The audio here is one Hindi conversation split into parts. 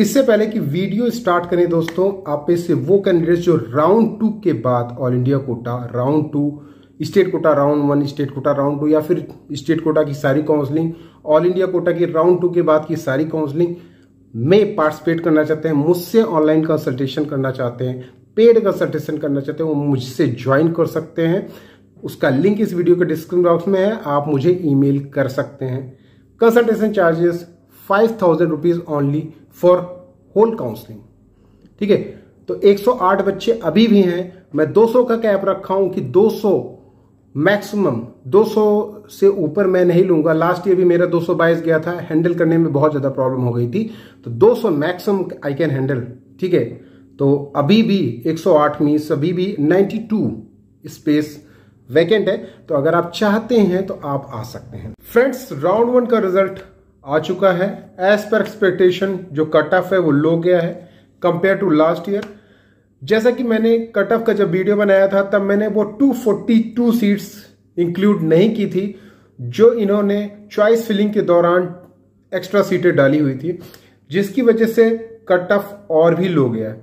इससे पहले कि वीडियो स्टार्ट करें दोस्तों आप में से वो कैंडिडेट जो राउंड टू के बाद all India quota round two state quota round one state quota round two या फिर स्टेट कोटा की सारी काउंसलिंग ऑल इंडिया कोटा की राउंड टू के बाद की सारी काउंसलिंग में पार्टिसिपेट करना चाहते हैं मुझसे ऑनलाइन कंसल्टेशन करना चाहते हैं पेड कंसल्टेशन करना चाहते हैं वो मुझसे ज्वाइन कर सकते हैं उसका लिंक इस वीडियो के डिस्क्रिप्शन बॉक्स में है आप मुझे ईमेल कर सकते हैं consultation charges five thousand rupees only for whole counselling ठीक है तो 108 बच्चे अभी भी हैं मैं 200 का कैप रखा हूं कि 200 मैक्सिमम 200 से ऊपर मैं नहीं लूंगा लास्ट ईयर भी मेरा 222 गया था हैंडल करने में बहुत ज़्यादा प्रॉब्लम हो गई थी तो 200 मैक्सिमम आई कैन हैंडल ठीक है तो अभी भी 108 मीन्स अभी भी 92 स्पेस वैकेंट है तो अगर आप चाहते हैं तो आप आ सकते हैं फ्रेंड्स राउंड वन का रिजल्ट आ चुका है एज पर एक्सपेक्टेशन जो कट ऑफ है वो लो गया है कंपेयर टू लास्ट ईयर जैसा कि मैंने कट ऑफ का जब वीडियो बनाया था तब मैंने वो 242 सीट्स इंक्लूड नहीं की थी जो इन्होंने चॉइस फिलिंग के दौरान एक्स्ट्रा सीटें डाली हुई थी जिसकी वजह से कट ऑफ और भी लो गया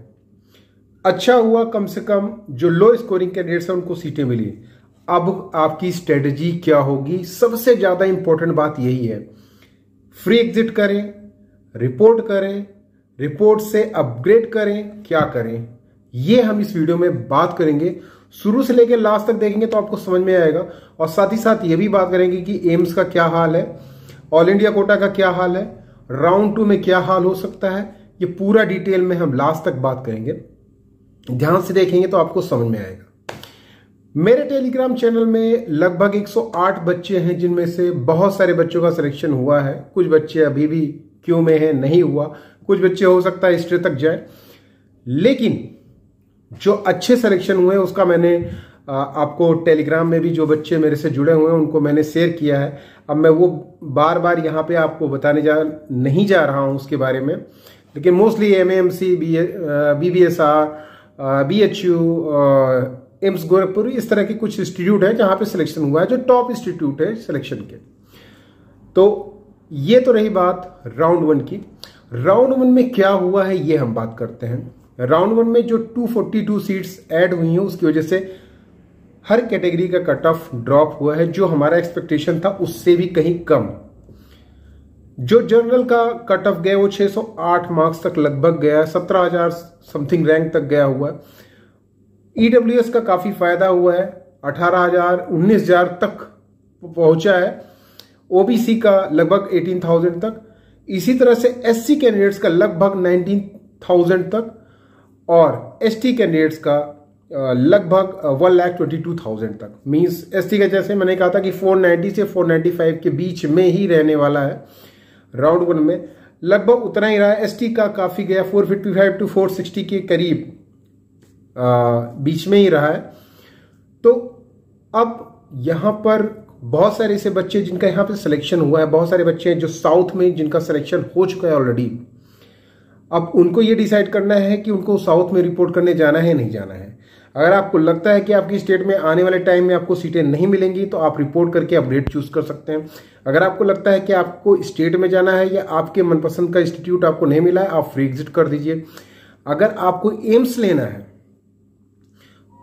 अच्छा हुआ कम से कम जो लो स्कोरिंग कैंडिडेट्स हैं उनको सीटें मिली अब आपकी स्ट्रेटजी क्या होगी सबसे ज़्यादा इंपॉर्टेंट बात यही है फ्री एग्जिट करें रिपोर्ट करें रिपोर्ट से अपग्रेड करें क्या करें ये हम इस वीडियो में बात करेंगे शुरू से लेकर लास्ट तक देखेंगे तो आपको समझ में आएगा और साथ ही साथ ये भी बात करेंगे कि एम्स का क्या हाल है ऑल इंडिया कोटा का क्या हाल है राउंड टू में क्या हाल हो सकता है ये पूरा डिटेल में हम लास्ट तक बात करेंगे ध्यान से देखेंगे तो आपको समझ में आएगा मेरे टेलीग्राम चैनल में लगभग 108 बच्चे हैं जिनमें से बहुत सारे बच्चों का सिलेक्शन हुआ है कुछ बच्चे अभी भी क्यों में हैं नहीं हुआ कुछ बच्चे हो सकता है हिस्ट्री तक जाए लेकिन जो अच्छे सिलेक्शन हुए उसका मैंने आपको टेलीग्राम में भी जो बच्चे मेरे से जुड़े हुए हैं उनको मैंने शेयर किया है अब मैं वो बार बार यहाँ पे आपको बताने जा नहीं जा रहा हूँ उसके बारे में लेकिन mostly M M C B B B S R B H U AIIMS Gorakhpur इस तरह के कुछ इंस्टीट्यूट है जहां पे सिलेक्शन हुआ है जो टॉप इंस्टीट्यूट है सिलेक्शन के तो ये तो रही बात राउंड वन की राउंड वन में क्या हुआ है ये हम बात करते हैं राउंड वन में जो 242 सीट्स ऐड हुई हैं उसकी वजह से हर कैटेगरी का कट ऑफ ड्रॉप हुआ है जो हमारा एक्सपेक्टेशन था उससे भी कहीं कम जो जनरल का कट ऑफ गया वो 608 मार्क्स तक लगभग गया 17000 समथिंग रैंक तक गया हुआ है ईडब्ल्यू e का काफ़ी फायदा हुआ है अठारह हजार उन्नीस हजार तक पहुंचा है ओबीसी का लगभग एटीन थाउजेंड तक इसी तरह से एससी कैंडिडेट्स का लगभग नाइनटीन थाउजेंड तक और एसटी कैंडिडेट्स का लगभग one lakh twenty two thousand तक मीन्स एस टी का जैसे मैंने कहा था कि फोर नाइन्टी से फोर नाइन्टी फाइव के बीच में ही रहने वाला है राउंड वन में लगभग उतना ही रहा है एस का काफ़ी गया four fifty five to four sixty के करीब बीच में ही रहा है तो अब यहाँ पर बहुत सारे ऐसे बच्चे जिनका यहाँ पे सिलेक्शन हुआ है बहुत सारे बच्चे हैं जो साउथ में जिनका सिलेक्शन हो चुका है ऑलरेडी अब उनको ये डिसाइड करना है कि उनको साउथ में रिपोर्ट करने जाना है नहीं जाना है अगर आपको लगता है कि आपकी स्टेट में आने वाले टाइम में आपको सीटें नहीं मिलेंगी तो आप रिपोर्ट करके अपडेट चूज कर सकते हैं अगर आपको लगता है कि आपको स्टेट में जाना है या आपके मनपसंद का इंस्टीट्यूट आपको नहीं मिला है आप फ्री एग्जिट कर दीजिए अगर आपको एम्स लेना है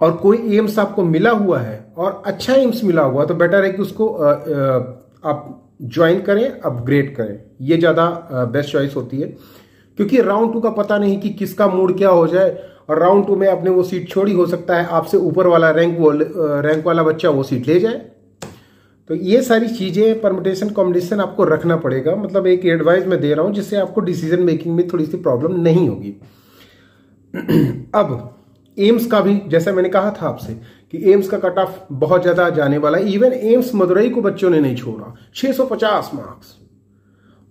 और कोई एम्स आपको मिला हुआ है और अच्छा एम्स मिला हुआ तो बेटर है कि उसको आप ज्वाइन करें अपग्रेड करें ये ज़्यादा बेस्ट चॉइस होती है क्योंकि राउंड टू का पता नहीं कि किसका मूड क्या हो जाए और राउंड टू में आपने वो सीट छोड़ी हो सकता है आपसे ऊपर वाला रैंक वो रैंक वाला बच्चा वो सीट ले जाए तो ये सारी चीज़ें परमिटेशन कॉम्बिनेशन आपको रखना पड़ेगा मतलब एक एडवाइस मैं दे रहा हूँ जिससे आपको डिसीजन मेकिंग में थोड़ी सी प्रॉब्लम नहीं होगी अब एम्स का भी जैसा मैंने कहा था आपसे कि एम्स का कट ऑफ बहुत ज्यादा जाने वाला है इवन एम्स मदुरई को बच्चों ने नहीं छोड़ा 650 मार्क्स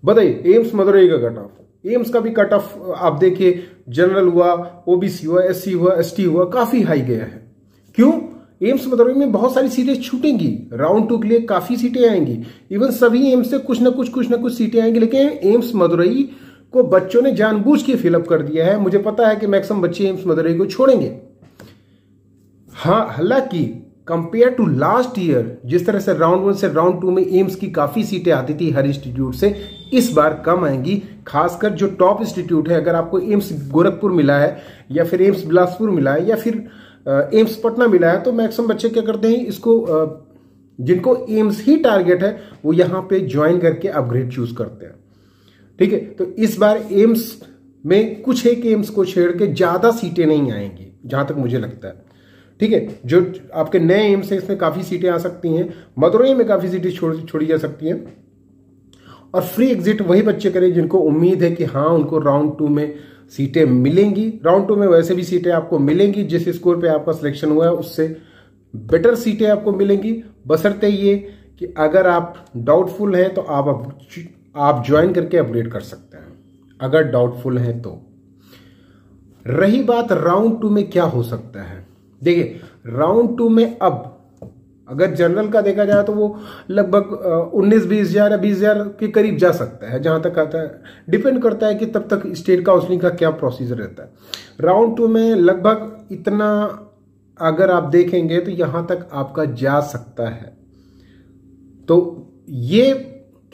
बताइए एम्स मदुरई का कट ऑफ एम्स का भी कट ऑफ आप देखिए जनरल हुआ ओबीसी हुआ एससी हुआ एसटी हुआ काफी हाई गया है क्यों एम्स मदुरई में बहुत सारी सीटें छूटेंगी राउंड टू के लिए काफी सीटें आएंगी इवन सभी एम्स से कुछ ना कुछ कुछ ना कुछ सीटें आएंगी लेकिन एम्स मदुरई को बच्चों ने जानबूझ के फिलअप कर दिया है मुझे पता है कि मैक्सिमम बच्चे एम्स मदुरई को छोड़ेंगे हाँ हालांकि कंपेयर टू लास्ट ईयर जिस तरह से राउंड वन से राउंड टू में एम्स की काफी सीटें आती थी हर इंस्टीट्यूट से इस बार कम आएंगी खासकर जो टॉप इंस्टीट्यूट है अगर आपको एम्स गोरखपुर मिला है या फिर एम्स बिलासपुर मिला है या फिर एम्स पटना मिला है तो मैक्सिमम बच्चे क्या करते हैं इसको जिनको एम्स ही टारगेट है वो यहाँ पे ज्वाइन करके अपग्रेड चूज करते हैं ठीक है तो इस बार एम्स में कुछ एक एम्स को छेड़ के ज़्यादा सीटें नहीं आएंगी जहां तक मुझे लगता है ठीक है जो आपके नए एम्स हैं इसमें काफ़ी सीटें आ सकती हैं मदुरई में काफ़ी सीटें छोड़ छोड़ी जा सकती हैं और फ्री एग्जिट वही बच्चे करें जिनको उम्मीद है कि हाँ उनको राउंड टू में सीटें मिलेंगी राउंड टू में वैसे भी सीटें आपको मिलेंगी जिस स्कोर पे आपका सिलेक्शन हुआ है उससे बेटर सीटें आपको मिलेंगी बसरते ये कि अगर आप डाउटफुल हैं तो आप आप ज्वाइन करके अपडेट कर सकते हैं अगर डाउटफुल हैं तो रही बात राउंड टू में क्या हो सकता है देखिए राउंड टू में अब अगर जनरल का देखा जाए तो वो लगभग उन्नीस बीस हजार या बीस हजार के करीब जा सकता है जहां तक आता है डिपेंड करता है कि तब तक स्टेट काउंसलिंग का क्या प्रोसीजर रहता है राउंड टू में लगभग इतना अगर आप देखेंगे तो यहां तक आपका जा सकता है तो ये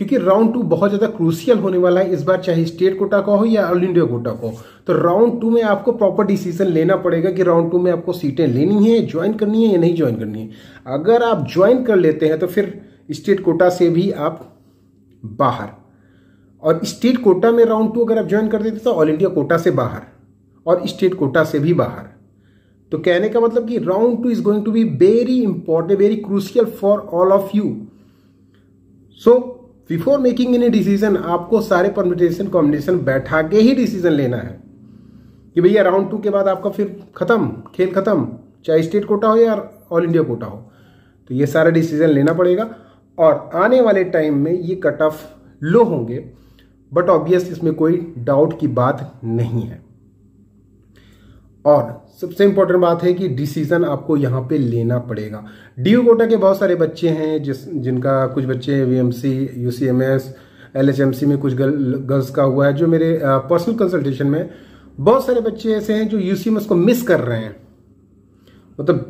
क्योंकि राउंड टू बहुत ज्यादा क्रूसियल होने वाला है इस बार चाहे स्टेट कोटा का हो या ऑल इंडिया कोटा का हो तो राउंड टू में आपको प्रॉपर डिसीजन लेना पड़ेगा कि राउंड टू में आपको सीटें लेनी है ज्वाइन करनी है या नहीं ज्वाइन करनी है अगर आप ज्वाइन कर लेते हैं तो फिर स्टेट कोटा से भी आप बाहर और स्टेट कोटा में राउंड टू अगर आप ज्वाइन कर देते तो ऑल इंडिया कोटा से बाहर और स्टेट कोटा से भी बाहर तो कहने का मतलब कि round two is going to be very important very crucial for all of you so before making any decision आपको सारे परमिटेशन कॉम्बिनेशन बैठा के ही डिसीजन लेना है कि भैया राउंड टू के बाद आपका फिर खत्म खेल खत्म चाहे स्टेट कोटा हो या ऑल इंडिया कोटा हो तो ये सारा डिसीजन लेना पड़ेगा और आने वाले टाइम में ये कट ऑफ लो होंगे बट ऑब्वियस इसमें कोई डाउट की बात नहीं है और सबसे इम्पोर्टेंट बात है कि डिसीजन आपको यहाँ पे लेना पड़ेगा डी कोटा के बहुत सारे बच्चे हैं जिस जिनका कुछ बच्चे V M C U C M S L H M C में कुछ गर्ल गर्ल्स का हुआ है जो मेरे पर्सनल कंसल्टेशन में बहुत सारे बच्चे ऐसे हैं जो यू सी एम एस को मिस कर रहे हैं मतलब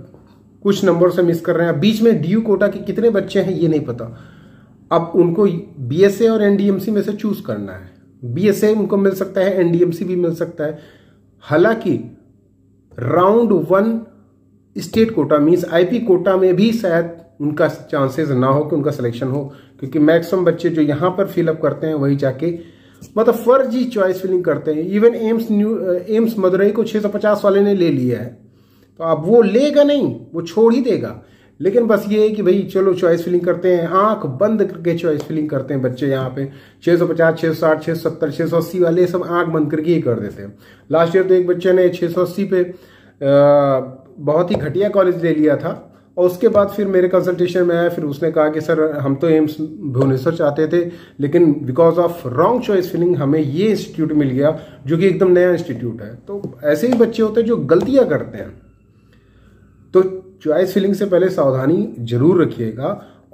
कुछ नंबर से मिस कर रहे हैं बीच में डी कोटा के कितने बच्चे हैं ये नहीं पता अब उनको बी एस ए और एन डी एम सी में से चूज करना है बी एस ए उनको मिल सकता है एन डी एम सी भी मिल सकता है हालांकि round one state quota means IP quota में भी शायद उनका चांसेस ना हो कि उनका सिलेक्शन हो क्योंकि मैक्सिमम बच्चे जो यहां पर फिलअप करते हैं वही जाके मतलब फर्जी चॉइस फिलिंग करते हैं even AIIMS new AIIMS Madurai को 650 वाले ने ले लिया है तो अब वो लेगा नहीं वो छोड़ ही देगा लेकिन बस ये है कि भाई चलो चॉइस फिलिंग करते हैं आंख बंद करके चॉइस फिलिंग करते हैं बच्चे यहाँ पे 650, 660, 670, 680 वाले सब आंख बंद करके ही कर देते हैं लास्ट ईयर तो एक बच्चे ने 680 पे आ, बहुत ही घटिया कॉलेज ले लिया था और उसके बाद फिर मेरे कंसल्टेशन में आया फिर उसने कहा कि सर हम तो एम्स भुवनेश्वर चाहते थे लेकिन because of wrong choice filling हमें ये इंस्टीट्यूट मिल गया जो कि एकदम नया इंस्टीट्यूट है तो ऐसे ही बच्चे होते हैं जो गलतियां करते हैं तो चॉइस फिलिंग से पहले सावधानी जरूर रखिएगा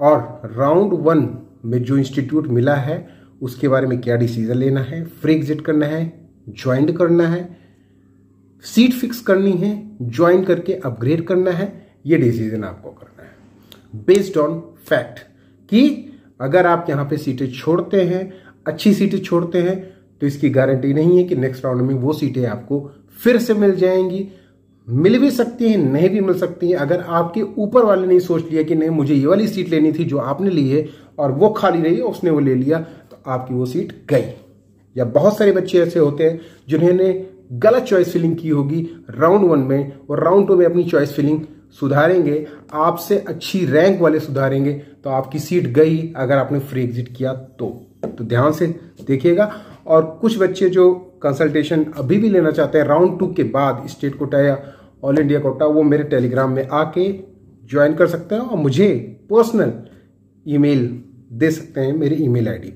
और राउंड वन में जो इंस्टीट्यूट मिला है उसके बारे में क्या डिसीजन लेना है फ्री एग्जिट करना है ज्वाइन करना है सीट फिक्स करनी है ज्वाइन करके अपग्रेड करना है ये डिसीजन आपको करना है बेस्ड ऑन फैक्ट कि अगर आप यहां पे सीटें छोड़ते हैं अच्छी सीटें छोड़ते हैं तो इसकी गारंटी नहीं है कि नेक्स्ट राउंड में वो सीटें आपको फिर से मिल जाएंगी मिल भी सकती है नहीं भी मिल सकती है अगर आपके ऊपर वाले ने सोच लिया कि नहीं मुझे ये वाली सीट लेनी थी जो आपने ली है और वो खाली रही उसने वो ले लिया तो आपकी वो सीट गई या बहुत सारे बच्चे ऐसे होते हैं जिन्होंने गलत चॉइस फिलिंग की होगी राउंड वन में और राउंड टू में अपनी चॉइस फिलिंग सुधारेंगे आपसे अच्छी रैंक वाले सुधारेंगे तो आपकी सीट गई अगर आपने फ्री एग्जिट किया तो तो ध्यान से देखिएगा और कुछ बच्चे जो कंसल्टेशन अभी भी लेना चाहते हैं राउंड टू के बाद स्टेट कोटा या ऑल इंडिया कोटा वो मेरे टेलीग्राम में आके ज्वाइन कर सकते हैं और मुझे पर्सनल ईमेल दे सकते हैं मेरी ईमेल आईडी पे